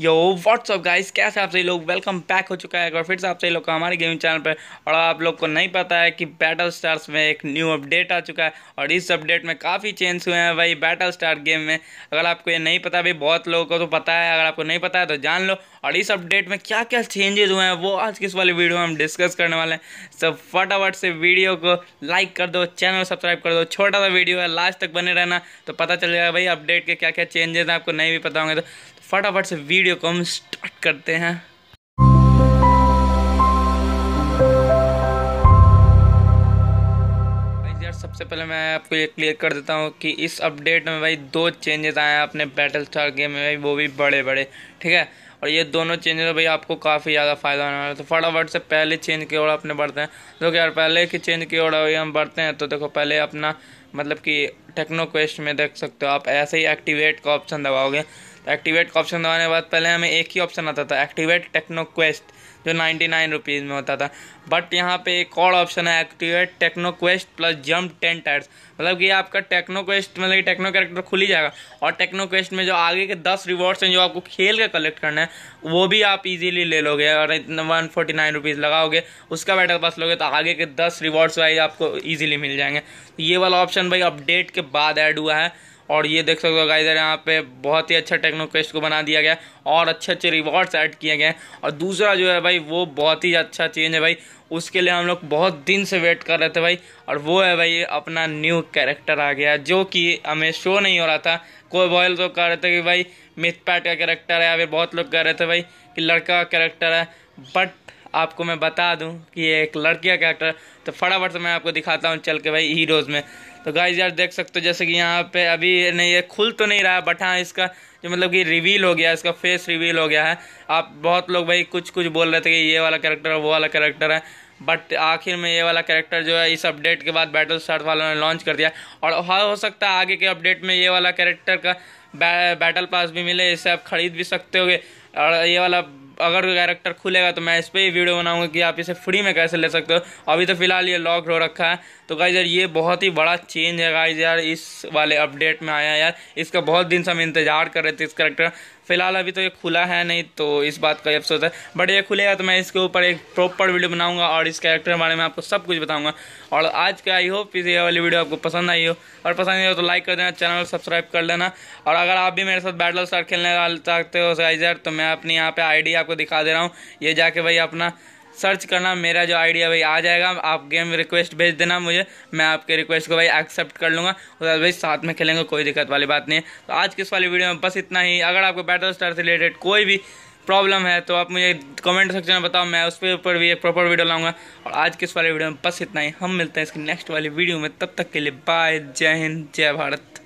यो WhatsApp guys कैसे आप सही लोग वेलकम बैक हो चुका है एक बार फिर से आप सही लोग का हमारे गेमिंग चैनल पर और आप लोग को नहीं पता है कि बैटल स्टार्स में एक न्यू अपडेट आ चुका है और इस अपडेट में काफ़ी चेंज हुए हैं भाई बैटल स्टार गेम में अगर आपको ये नहीं पता भाई बहुत लोगों को तो पता है अगर आपको नहीं पता है तो जान लो और इस अपडेट में क्या क्या चेंजेज हुए हैं वो आज किस वाली वाले वीडियो में हम डिस्कस करने वाले हैं सब फटाफट से वीडियो को लाइक कर दो चैनल सब्सक्राइब कर दो छोटा सा वीडियो है लास्ट तक बने रहना तो पता चल जाएगा भाई अपडेट के क्या क्या चेंजेस हैं आपको नहीं भी पता होंगे तो फटाफट से वीडियो को हम स्टार्ट करते हैं यार सबसे पहले मैं आपको ये क्लियर कर देता हूँ कि इस अपडेट में भाई दो चेंजेस आए हैं अपने बैटल स्टार गेम में भाई वो भी बड़े बड़े ठीक है और ये दोनों चेंजेस भाई आपको काफ़ी ज़्यादा फायदा होने वाला है तो फटाफट से पहले चेंज की ओर अपने बढ़ते हैं तो यार पहले की चेंज की ओर हम बढ़ते हैं तो देखो पहले अपना मतलब कि टेक्नो क्वेस्ट में देख सकते हो आप ऐसे ही एक्टिवेट का ऑप्शन दबाओगे तो एक्टिवेट का ऑप्शन दबाने के बाद पहले हमें एक ही ऑप्शन आता था एक्टिवेट टेक्नो क्वेस्ट जो नाइन्टी नाइन रुपीज़ में होता था बट यहाँ पे एक और ऑप्शन है activate techno quest plus jump ten tiers मतलब कि आपका टेक्नो क्वेस्ट मतलब कि टेक्नो कैरेक्टर खुल ही जाएगा और टेक्नो क्वेस्ट में जो आगे के दस रिवॉर्ड्स हैं जो आपको खेल के कलेक्ट करना है वो भी आप इजीली ले लोगे और वन फोर्टी नाइन रुपीज़ लगाओगे उसका बैटल पास लोगे तो आगे के दस रिवॉर्ड्स वाइज आपको ईजिली मिल जाएंगे तो ये वाला ऑप्शन भाई अपडेट के बाद ऐड हुआ है और ये देख सकते हो गाइस यहाँ पे बहुत ही अच्छा टेक्नो क्वेस्ट को बना दिया गया और अच्छे अच्छे रिवॉर्ड्स ऐड किए गए हैं और दूसरा जो है भाई वो बहुत ही अच्छा चेंज है भाई उसके लिए हम लोग बहुत दिन से वेट कर रहे थे भाई और वो है भाई अपना न्यू कैरेक्टर आ गया जो कि हमें शो नहीं हो रहा था कोई बॉयल तो कह रहे थे कि भाई मिथ पैट का कैरेक्टर है अभी बहुत लोग कह रहे थे भाई कि लड़का का कैरेक्टर है बट आपको मैं बता दूं कि ये एक लड़की का कैरेक्टर तो फटाफट से मैं आपको दिखाता हूँ चल के भाई हीरोज़ में तो गाइज यार देख सकते हो जैसे कि यहाँ पे अभी नहीं ये खुल तो नहीं रहा बट हाँ इसका जो मतलब कि रिवील हो गया इसका फेस रिवील हो गया है आप बहुत लोग भाई कुछ कुछ बोल रहे थे कि ये वाला कैरेक्टर है वो वाला कैरेक्टर है बट आखिर में ये वाला कैरेक्टर जो है इस अपडेट के बाद बैटल स्टार्ट वालों ने लॉन्च कर दिया और हो सकता है आगे के अपडेट में ये वाला कैरेक्टर का बै, बैटल पास भी मिले इसे आप ख़रीद भी सकते होगे और ये वाला अगर कैरेक्टर खुलेगा तो मैं इस पर ही वीडियो बनाऊंगा कि आप इसे फ्री में कैसे ले सकते हो अभी तो फिलहाल ये लॉक हो रखा है तो गाइज यार ये बहुत ही बड़ा चेंज है गाइज यार इस वाले अपडेट में आया यार इसका बहुत दिन से हम इंतजार कर रहे थे इस करेक्टर फिलहाल अभी तो ये खुला है नहीं तो इस बात का अफसोस है बट ये खुलेगा तो मैं इसके ऊपर एक प्रॉपर वीडियो बनाऊंगा और इस कैरेक्टर के बारे में आपको सब कुछ बताऊंगा और आज का आई होप इस ये वाली वीडियो आपको पसंद आई हो और पसंद आई हो तो लाइक कर देना चैनल सब्सक्राइब कर लेना और अगर आप भी मेरे साथ बैटल स्टार खेलने चाहते हो गाइज यार तो मैं अपनी यहाँ पर आई आपको दिखा दे रहा हूँ ये जाके भाई अपना सर्च करना मेरा जो आइडिया भाई आ जाएगा आप गेम रिक्वेस्ट भेज देना मुझे मैं आपके रिक्वेस्ट को भाई एक्सेप्ट कर लूँगा उसके बाद भाई साथ में खेलेंगे कोई दिक्कत वाली बात नहीं है तो आज की इस वाली वीडियो में बस इतना ही अगर आपको बैटल स्टार से रिलेटेड कोई भी प्रॉब्लम है तो आप मुझे कमेंट सेक्शन में बताओ मैं उस पर ऊपर भी एक प्रॉपर वीडियो लाऊंगा और आज के इस वाले वीडियो में बस इतना ही हम मिलते हैं इसकी नेक्स्ट वाली वीडियो में तब तक के लिए बाय जय हिंद जय भारत